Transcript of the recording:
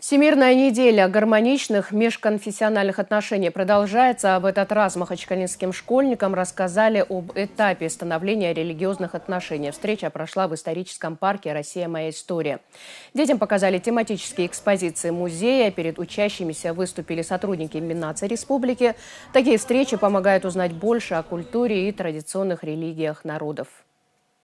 Всемирная неделя гармоничных межконфессиональных отношений продолжается. А в этот раз махачкалинским школьникам рассказали об этапе становления религиозных отношений. Встреча прошла в историческом парке «Россия. Моя история». Детям показали тематические экспозиции музея. Перед учащимися выступили сотрудники Минаца Республики. Такие встречи помогают узнать больше о культуре и традиционных религиях народов.